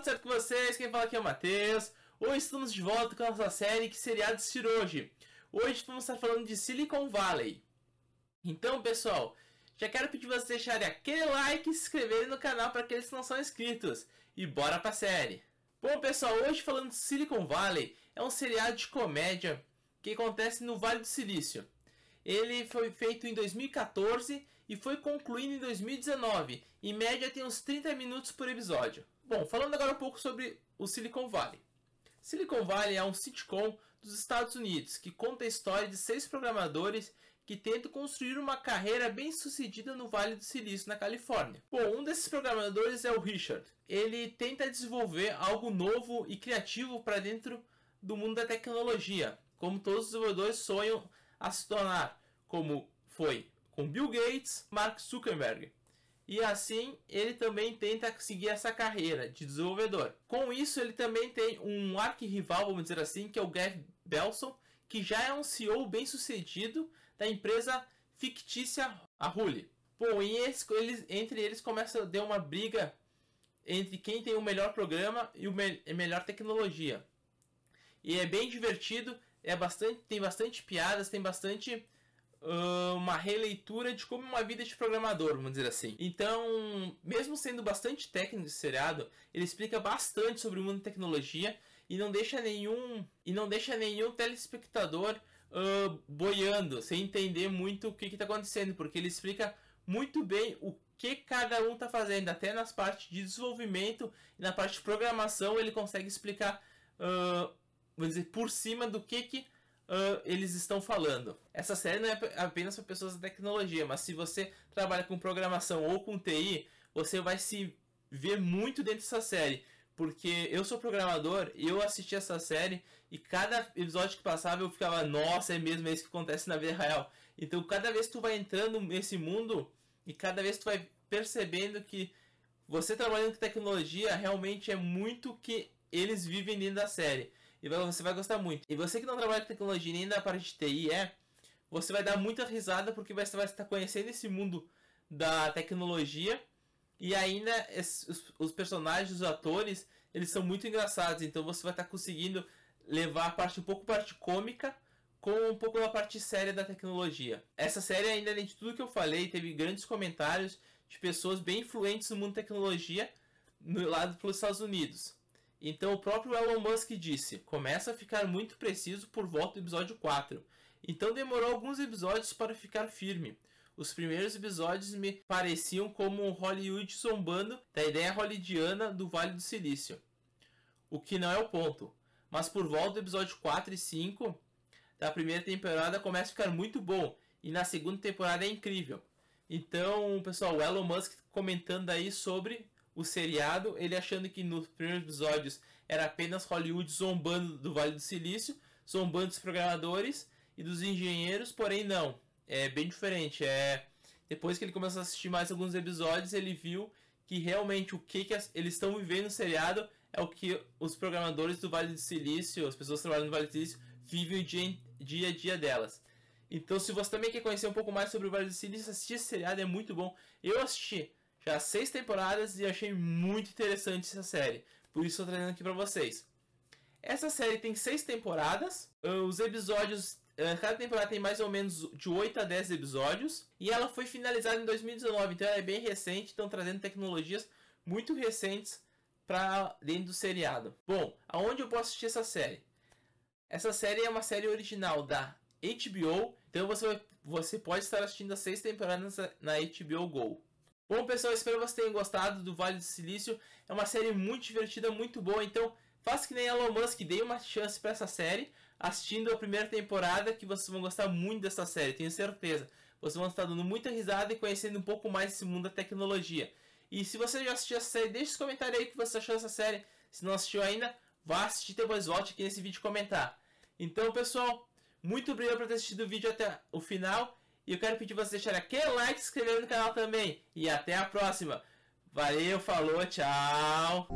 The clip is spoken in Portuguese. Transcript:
tudo certo com vocês? Quem fala aqui é o Matheus. Hoje estamos de volta com a nossa série Que seria Assistir Hoje. Hoje vamos estar falando de Silicon Valley. Então, pessoal, já quero pedir vocês deixarem aquele like e se inscreverem no canal para aqueles que não são inscritos. E bora pra série! Bom, pessoal, hoje falando de Silicon Valley, é um seriado de comédia que acontece no Vale do Silício. Ele foi feito em 2014 e foi concluído em 2019. Em média tem uns 30 minutos por episódio. Bom, falando agora um pouco sobre o Silicon Valley. Silicon Valley é um sitcom dos Estados Unidos que conta a história de seis programadores que tentam construir uma carreira bem sucedida no Vale do Silício, na Califórnia. Bom, um desses programadores é o Richard. Ele tenta desenvolver algo novo e criativo para dentro do mundo da tecnologia, como todos os desenvolvedores sonham a se tornar, como foi com Bill Gates, Mark Zuckerberg e assim ele também tenta seguir essa carreira de desenvolvedor. Com isso, ele também tem um arquirrival, vamos dizer assim, que é o Gav Belson, que já é um CEO bem sucedido da empresa fictícia a Huli. Bom, e eles, eles, entre eles começa a ter uma briga entre quem tem o melhor programa e o me melhor tecnologia. E é bem divertido, é bastante, tem bastante piadas, tem bastante uma releitura de como uma vida de programador, vamos dizer assim. Então, mesmo sendo bastante técnico esse seriado, ele explica bastante sobre o mundo da tecnologia e não deixa nenhum e não deixa nenhum telespectador uh, boiando, sem entender muito o que está acontecendo, porque ele explica muito bem o que cada um está fazendo, até nas partes de desenvolvimento e na parte de programação ele consegue explicar, uh, vamos dizer, por cima do que que uh, eles estão falando. Essa série não é apenas para pessoas da tecnologia, mas se você trabalha com programação ou com TI, você vai se ver muito dentro dessa série. Porque eu sou programador, eu assisti essa série e cada episódio que passava eu ficava, nossa, é mesmo é isso que acontece na vida real. Então cada vez que tu vai entrando nesse mundo e cada vez que tu vai percebendo que você trabalhando com tecnologia realmente é muito que eles vivem dentro da série. E você vai gostar muito. E você que não trabalha com tecnologia nem na parte de TI é, você vai dar muita risada porque você vai estar conhecendo esse mundo da tecnologia. E ainda os, os personagens, os atores, eles são muito engraçados. Então você vai estar conseguindo levar a parte um pouco parte cômica com um pouco da parte séria da tecnologia. Essa série, ainda além de tudo que eu falei, teve grandes comentários de pessoas bem influentes no mundo da tecnologia no lado pelos Estados Unidos. Então o próprio Elon Musk disse: começa a ficar muito preciso por volta do episódio 4. Então demorou alguns episódios para ficar firme. Os primeiros episódios me pareciam como um Hollywood zombando da ideia hollywoodiana do Vale do Silício. O que não é o ponto. Mas por volta do episódio 4 e 5 da primeira temporada começa a ficar muito bom. E na segunda temporada é incrível. Então, pessoal, o Elon Musk comentando aí sobre o seriado, ele achando que nos primeiros episódios era apenas Hollywood zombando do Vale do Silício, zombando dos programadores e dos engenheiros, porém não. É bem diferente. É depois que ele começou a assistir mais alguns episódios, ele viu que realmente o que, que eles estão vivendo no seriado é o que os programadores do Vale do Silício, as pessoas trabalhando trabalham no Vale do Silício, vivem o dia, dia a dia delas. Então, se você também quer conhecer um pouco mais sobre o Vale do Silício, assistir esse seriado é muito bom. Eu assisti, já seis temporadas e achei muito interessante essa série, por isso estou trazendo aqui para vocês. Essa série tem seis temporadas, uh, os episódios. Uh, cada temporada tem mais ou menos de 8 a 10 episódios. E ela foi finalizada em 2019, então ela é bem recente. Estão trazendo tecnologias muito recentes para dentro do seriado. Bom, aonde eu posso assistir essa série? Essa série é uma série original da HBO, então você, você pode estar assistindo as seis temporadas na HBO Go. Bom, pessoal, espero que vocês tenham gostado do Vale do Silício. É uma série muito divertida, muito boa, então faça que nem Elon Musk, dê uma chance para essa série, assistindo a primeira temporada, que vocês vão gostar muito dessa série, tenho certeza. Vocês vão estar dando muita risada e conhecendo um pouco mais desse mundo da tecnologia. E se você já assistiu essa série, deixe seu comentário aí que você achou dessa série. Se não assistiu ainda, vá assistir depois volte aqui nesse vídeo comentar. Então, pessoal, muito obrigado por ter assistido o vídeo até o final. E eu quero pedir você deixar aquele like, se inscrever no canal também. E até a próxima. Valeu, falou, tchau.